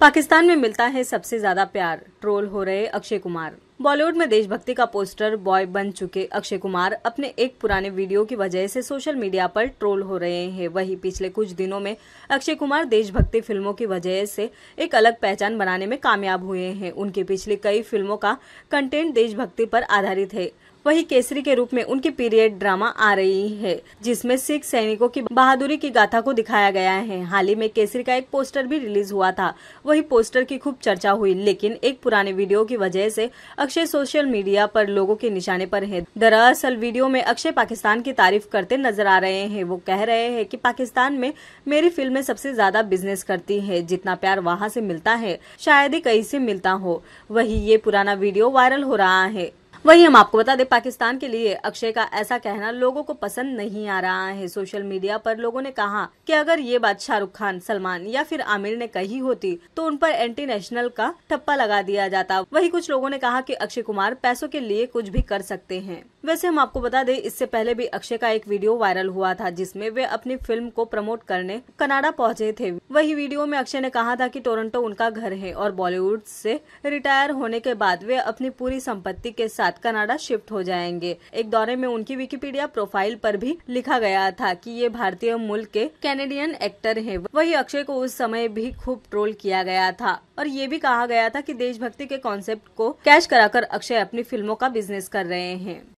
पाकिस्तान में मिलता है सबसे ज्यादा प्यार ट्रोल हो रहे अक्षय कुमार बॉलीवुड में देशभक्ति का पोस्टर बॉय बन चुके अक्षय कुमार अपने एक पुराने वीडियो की वजह से सोशल मीडिया पर ट्रोल हो रहे हैं वहीं पिछले कुछ दिनों में अक्षय कुमार देशभक्ति फिल्मों की वजह से एक अलग पहचान बनाने में कामयाब हुए हैं उनकी पिछली कई फिल्मों का कंटेंट देशभक्ति पर आधारित है वही केसरी के रूप में उनकी पीरियड ड्रामा आ रही है जिसमे सिख सैनिकों की बहादुरी की गाथा को दिखाया गया है हाल ही में केसरी का एक पोस्टर भी रिलीज हुआ था वही पोस्टर की खूब चर्चा हुई लेकिन एक पुराने वीडियो की वजह से अक्षय सोशल मीडिया पर लोगों के निशाने पर है दरअसल वीडियो में अक्षय पाकिस्तान की तारीफ करते नजर आ रहे हैं वो कह रहे हैं कि पाकिस्तान में मेरी फिल्में सबसे ज्यादा बिजनेस करती है जितना प्यार वहाँ से मिलता है शायद ही कहीं से मिलता हो वही ये पुराना वीडियो वायरल हो रहा है वही हम आपको बता दें पाकिस्तान के लिए अक्षय का ऐसा कहना लोगों को पसंद नहीं आ रहा है सोशल मीडिया पर लोगों ने कहा कि अगर ये बात शाहरुख खान सलमान या फिर आमिर ने कही होती तो उन पर एंटी नेशनल का ठप्पा लगा दिया जाता वही कुछ लोगों ने कहा कि अक्षय कुमार पैसों के लिए कुछ भी कर सकते हैं वैसे हम आपको बता दें इससे पहले भी अक्षय का एक वीडियो वायरल हुआ था जिसमें वे अपनी फिल्म को प्रमोट करने कनाडा पहुंचे थे वही वीडियो में अक्षय ने कहा था कि टोरंटो उनका घर है और बॉलीवुड से रिटायर होने के बाद वे अपनी पूरी संपत्ति के साथ साथ कनाडा शिफ्ट हो जाएंगे एक दौरे में उनकी विकिपीडिया प्रोफाइल पर भी लिखा गया था कि ये भारतीय मुल्क के कैनेडियन एक्टर हैं वही अक्षय को उस समय भी खूब ट्रोल किया गया था और ये भी कहा गया था कि देशभक्ति के कॉन्सेप्ट को कैश कराकर अक्षय अपनी फिल्मों का बिजनेस कर रहे हैं